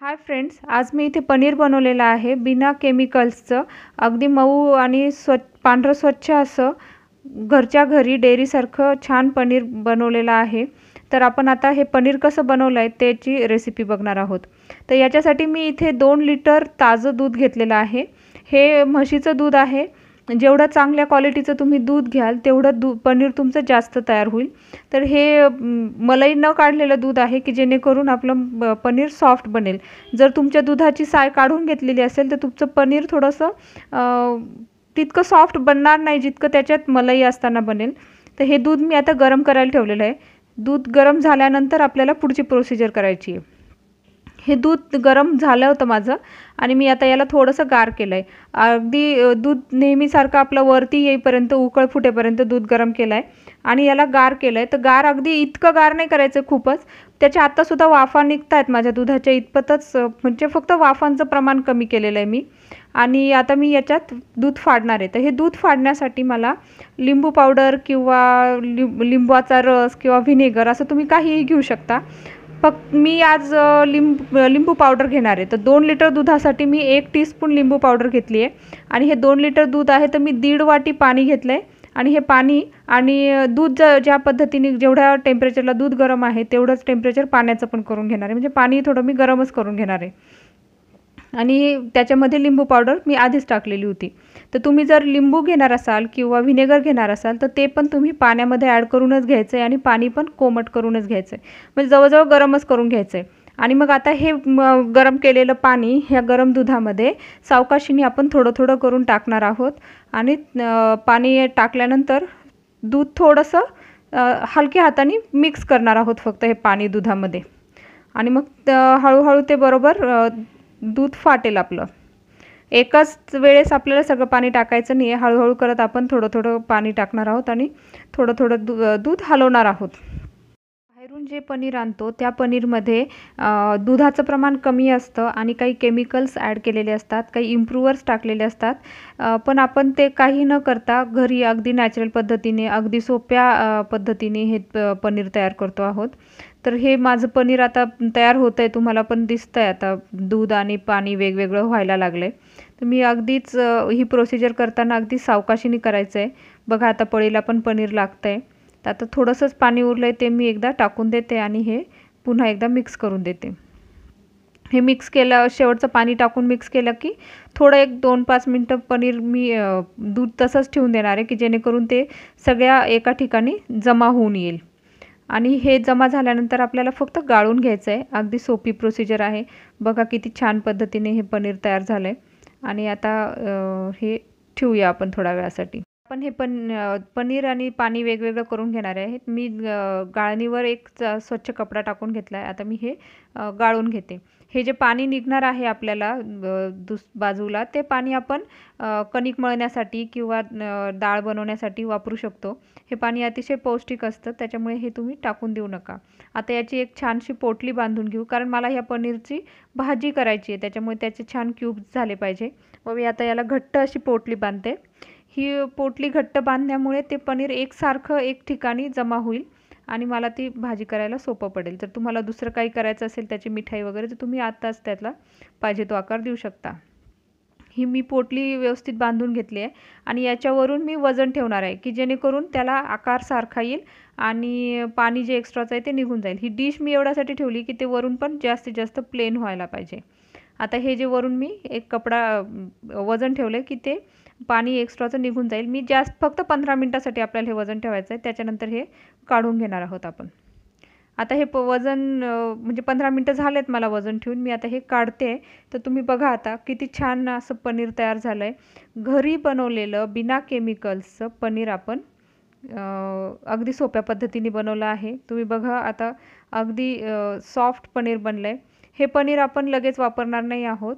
hi friends आज मी इथे पनीर बनवलेलं आहे बिना केमिकल्सचं अगदी मऊ आणि स्वच्छ पांढरं स्वच्छ असं घरच्या घरी डेअरीसारखं छान पनीर बनवलेलं आहे तर आपण आता हे पनीर कसं बनवलं आहे त्याची रेसिपी बघणार आहोत तर याच्यासाठी मी इथे दोन लिटर ताजं दूध घेतलेलं आहे हे म्हशीचं दूध आहे जेवढं चांगल्या क्वालिटीचं तुम्ही दूध घ्याल तेवढं दू पनीर तुमचं जास्त तयार होईल तर हे मलई न काढलेलं दूध आहे की जेणेकरून आपलं पनीर सॉफ्ट बनेल जर तुमच्या दुधाची साय काढून घेतलेली असेल तर तुमचं पनीर थोडंसं तितकं सॉफ्ट बनणार नाही जितकं त्याच्यात मलई असताना बनेल तर हे दूध मी आता गरम करायला ठेवलेलं आहे दूध गरम झाल्यानंतर आपल्याला पुढची प्रोसिजर करायची आहे हे दूध गरम झालं होतं माझं आणि मी आता याला थोडंसं गार केलं आहे अगदी दूध नेहमीसारखं आपलं वरती येईपर्यंत उकळ फुटेपर्यंत दूध गरम केलं आहे आणि याला गार केलं आहे तर गार अगदी इतकं गार नाही करायचं खूपच त्याच्या आत्तासुद्धा वाफा निघत आहेत माझ्या दुधाच्या इतपतच म्हणजे फक्त वाफांचं प्रमाण कमी केलेलं आहे मी आणि आता मी याच्यात दूध फाडणार आहे तर हे दूध फाडण्यासाठी मला लिंबू पावडर किंवा लिंबाचा रस किंवा व्हिनेगर असं तुम्ही काहीही घेऊ शकता फक्त मी आज लिंबू लिंबू पावडर घेणार आहे तर दोन लिटर दुधासाठी मी एक टीस्पून लिंबू पावडर घेतली आहे आणि हे दोन लिटर दूध आहे तर मी दीड वाटी पाणी घेतलं आहे आणि हे पाणी आणि दूध ज ज्या पद्धतीने जेवढ्या टेम्परेचरला दूध गरम आहे तेवढंच टेम्परेचर पाण्याचं पण करून घेणार आहे म्हणजे पाणी थोडं मी गरमच करून घेणार आहे आणि त्याच्यामध्ये लिंबू पावडर मी आधीच टाकलेली होती तर तुम्ही जर लिंबू घेणार असाल किंवा व्हिनेगर घेणार असाल तर ते पण तुम्ही पाण्यामध्ये ॲड करूनच घ्यायचं आहे आणि पाणी पण कोमट करूनच घ्यायचं आहे म्हणजे जवळजवळ गरमच करून घ्यायचं आहे आणि मग आता हे गरम केलेलं पाणी ह्या गरम दुधामध्ये सावकाशीने आपण थोडं थोडं करून टाकणार आहोत आणि पाणी टाकल्यानंतर दूध थोडंसं हलक्या हाताने मिक्स करणार आहोत फक्त हे पाणी दुधामध्ये आणि मग हळूहळू ते बरोबर दूध फाटेल आपलं एकाच वेळेस आपल्याला सगळं पाणी टाकायचं नाही आहे हळूहळू करत आपण थोडं थोडं पाणी टाकणार आहोत आणि थोडं थोडं दूध हलवणार आहोत बाहेरून जे पनीर आणतो त्या पनीरमध्ये दुधाचं प्रमाण कमी असतं आणि काही केमिकल्स ॲड केलेले असतात काही इम्प्रूवर्स टाकलेले असतात पण आपण ते काही न करता घरी अगदी नॅचरल पद्धतीने अगदी सोप्या पद्धतीने हे पनीर तयार करतो आहोत तर हे माझं पनीर आता तयार होत आहे तुम्हाला पण दिसतं आहे आता दूध आणि पाणी वेगवेगळं व्हायला लागलं आहे तर मी अगदीच ही प्रोसिजर करताना अगदी सावकाशीने करायचं आहे बघा आता पळीला पण पनीर लागतं आहे तर आता थोडंसंच पाणी उरलं आहे ते मी एकदा टाकून देते आणि हे पुन्हा एकदा मिक्स करून देते हे मिक्स केलं शेवटचं पाणी टाकून मिक्स केलं की थोडं एक दोन पाच मिनटं पनीर मी दूध तसंच ठेवून देणार आहे की जेणेकरून ते सगळ्या एका ठिकाणी जमा होऊन येईल आणि हे जमा झाल्यानंतर आपल्याला फक्त गाळून घ्यायचं आहे अगदी सोपी प्रोसिजर आहे बघा किती छान पद्धतीने हे पनीर तयार झालं आहे आणि आता हे ठेवूया आपण थोड्या वेळासाठी आपण हे पन पनीर आणि पाणी वेगवेगळं करून घेणार आहे मी गाळणीवर एक स्वच्छ कपडा टाकून घेतला आहे आता मी हे गाळून घेते हे जे पाणी निघणार आहे आपल्याला दुस बाजूला ते पाणी आपण कणिक मळण्यासाठी किंवा डाळ बनवण्यासाठी वापरू शकतो हे पाणी अतिशय पौष्टिक असतं त्याच्यामुळे हे तुम्ही टाकून देऊ नका आता याची एक छानशी पोटली बांधून घेऊ कारण मला ह्या पनीरची भाजी करायची आहे त्याच्यामुळे त्याचे छान क्यूब्स झाले पाहिजे व मी आता याला घट्ट अशी पोटली बांधते ही पोटली घट्ट बांधण्यामुळे ते पनीर एकसारखं एक ठिकाणी जमा होईल आणि मला ती भाजी करायला सोपं पडेल जर तुम्हाला दुसरं काही करायचं असेल त्याची मिठाई वगैरे तर तुम्ही आत्ताच त्यातला पाहिजे तो आकार देऊ शकता ही मी पोटली व्यवस्थित बांधून घेतली आहे आणि याच्यावरून मी वजन ठेवणार आहे की जेणेकरून त्याला आकार सारखा येईल आणि पाणी जे एक्स्ट्राचं आहे ते निघून जाईल ही डिश मी एवढ्यासाठी ठेवली की ते वरून पण जास्तीत जास्त प्लेन व्हायला पाहिजे आता हे जे वरून मी एक कपडा वजन ठेवलं की ते पाणी एक्स्ट्राचं निघून जाईल मी जास्त फक्त पंधरा मिनटासाठी आपल्याला हे वजन ठेवायचं आहे त्याच्यानंतर हे काढून घेणार आहोत आपण आता हे प वजन म्हणजे पंधरा मिनटं झालेत मला वजन ठेवून मी आता हे काढते तर तुम्ही बघा आता किती छान असं पनीर तयार झालं आहे घरी बनवलेलं बिना केमिकल्सचं पनीर आपण अगदी सोप्या पद्धतीने बनवलं आहे तुम्ही बघा आता अगदी सॉफ्ट पनीर बनलं आहे हे पनीर आपण लगेच वापरणार नाही आहोत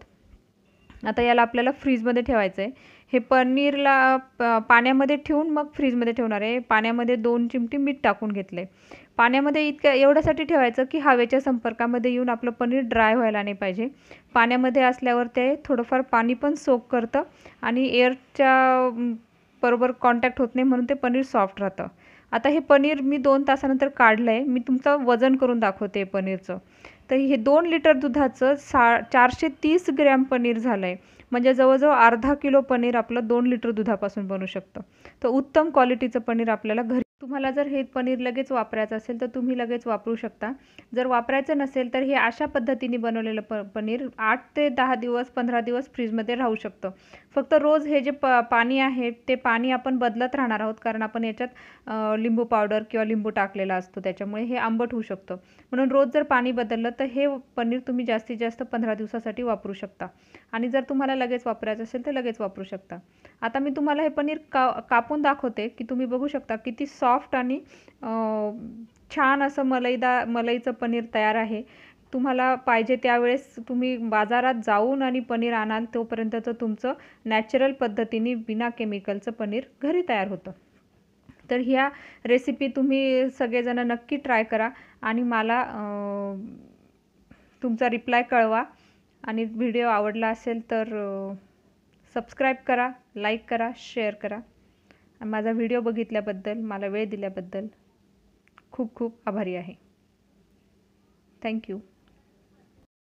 आता याला आपल्याला फ्रीजमध्ये ठेवायचं आहे हे पनीरला पाण्यामध्ये ठेवून मग फ्रीजमध्ये ठेवणार आहे पाण्यामध्ये दोन चिमटी मीठ टाकून घेतलं आहे पाण्यामध्ये इतक्या एवढ्यासाठी ठेवायचं की हवेच्या संपर्कामध्ये येऊन आपलं पनीर ड्राय व्हायला नाही पाहिजे पाण्यामध्ये असल्यावर ते थोडंफार पाणी पण सोक करतं आणि एअरच्या बरोबर कॉन्टॅक्ट होत नाही म्हणून ते पनीर सॉफ्ट राहतं आता हे पनीर मी दोन तासानंतर काढलं आहे मी तुमचं वजन करून दाखवते पनीरचं तर हे दोन लिटर दुधाचं सा चारशे तीस ग्रॅम पनीर झालं आहे म्हणजे जवळजवळ अर्धा किलो पनीर आपलं दोन लिटर दुधापासून बनू शकतं तर उत्तम क्वालिटीचं पनीर आपल्याला घरी तुम्हाला जर हे पनीर लगेच वापरायचं असेल तर तुम्ही लगेच वापरू शकता जर वापरायचं नसेल तर हे अशा पद्धतीने बनवलेलं प पनीर आठ ते दहा दिवस पंधरा दिवस फ्रीजमध्ये राहू शकतं फक्त रोज हे जे प पाणी आहे ते पाणी आपण बदलत राहणार आहोत कारण आपण याच्यात लिंबू पावडर किंवा लिंबू टाकलेला असतो त्याच्यामुळे हे आंबट होऊ शकतं म्हणून रोज जर पाणी बदललं तर हे पनीर तुम्ही जास्तीत जास्त पंधरा दिवसासाठी वापरू शकता आणि जर तुम्हाला लगेच वापरायचं असेल तर लगेच वापरू शकता आता मी तुम्हाला हे पनीर का कापून दाखवते की तुम्ही बघू शकता किती सॉफ्ट आणि छान असं मलईदा मलईचं पनीर तयार आहे तुम्हाला पाहिजे त्यावेळेस तुम्ही बाजारात जाऊन आणि पनीर आणाल तोपर्यंतचं तुमचं नॅचरल पद्धतीने बिना केमिकलचं पनीर घरी तयार होतं तर ह्या रेसिपी तुम्ही सगळेजण नक्की ट्राय करा आणि मला तुमचा रिप्लाय कळवा आणि व्हिडिओ आवडला असेल तर सबस्क्राईब करा लाईक करा शेअर करा माझा व्हिडिओ बघितल्याबद्दल मला वेळ दिल्याबद्दल खूप खूप आभारी आहे थँक्यू